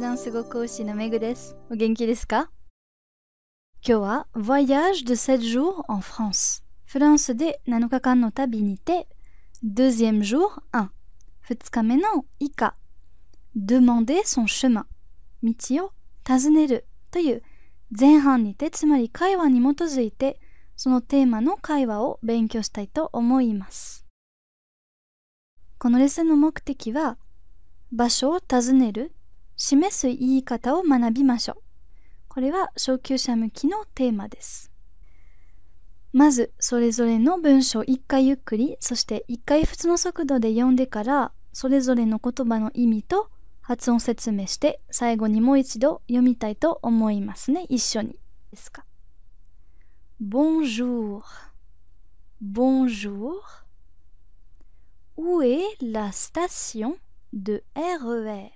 フランス語講師のメグです。お元気ですか今日は Voyage de 7 jours en France フランスで7日間の旅にて d jour 1 2日目の以下 Demander son chemin 道を尋ねるという前半にてつまり会話に基づいてそのテーマの会話を勉強したいと思いますこのレッスンの目的は場所を尋ねる示す言い方を学びましょう。これは初級者向きのテーマです。まず、それぞれの文章を1回ゆっくり、そして1回普通の速度で読んでから、それぞれの言葉の意味と発音説明して、最後にもう一度読みたいと思いますね。一緒に。ですか。Bonjour. Bonjour. Où est la station de RER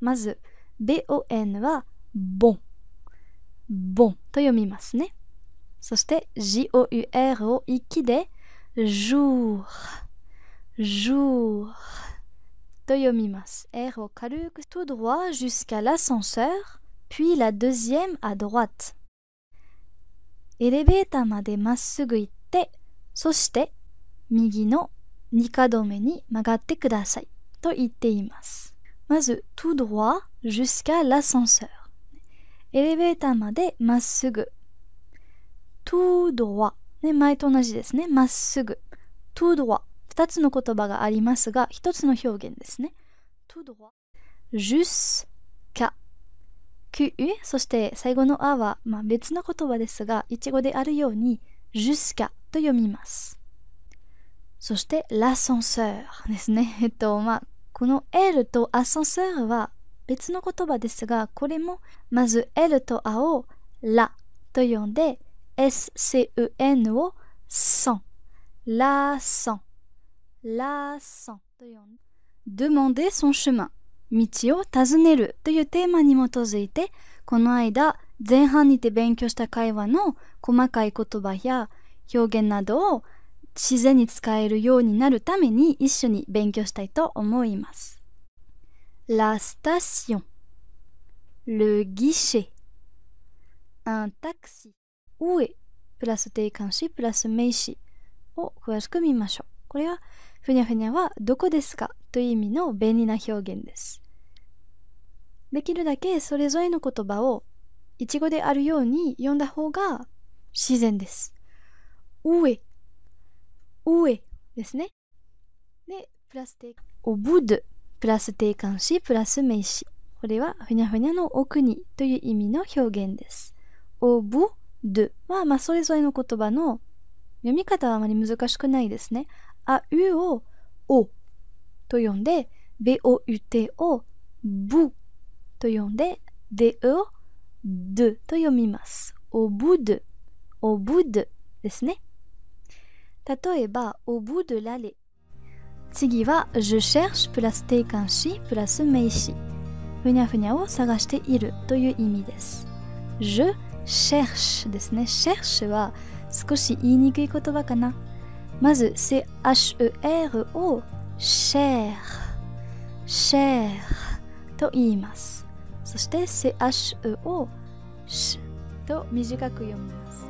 まず、bon は、ボン。ボンと読みますね。そして、jour を息で、jour、jour と読みます。R を軽く tout droit jusqu'à l'ascenseur, puis la deuxième à droite。エレベーターまでまっすぐ行って、そして右の2か止めに曲がってくださいと言っています。まず、tout droit jusqu'à l'ascenseur。エレベーターまでまっすぐ。tout droit。ね、前と同じですね。まっすぐ。tout droit。二つの言葉がありますが、一つの表現ですね。tout droit。jusqu'à。q そして最後のあは、まあ、別の言葉ですが、いちごであるように、jusqu'à と読みます。そして、l'ascenseur ですね。えっと、まあ、この L とアセンサーは別の言葉ですが、これもまず L と A をラと呼んで s c u n をソン、ラソン、ラソンと呼んで Demander son chemin 道を尋ねるというテーマに基づいてこの間前半にて勉強した会話の細かい言葉や表現などを自然に使えるようになるために一緒に勉強したいと思います。La station Le guichet Un taxi 上プラス定冠詞プラス名詞を詳しく見ましょう。これはふにゃふにゃはどこですかという意味の便利な表現です。できるだけそれぞれの言葉をいちごであるように読んだ方が自然です。上上ですね。で、プラス定おぶで、プラス定冠詞、プラス名詞。これは、ふにゃふにゃの奥にという意味の表現です。おぶでは、まあ、それぞれの言葉の読み方はあまり難しくないですね。あうをおと呼んで、べおうてをぶと呼んで、でをでと読みます。おぶで、おぶでですね。例えば、au bout de l'allée。次は、je cherche plus プラス定冠詞プラス名詞。ふにゃふにゃを探しているという意味です。je cherche ですね。cherche は少し言いにくい言葉かな。まず、CHER を cher、cher と言います。そして CHE を sh と短く読みます。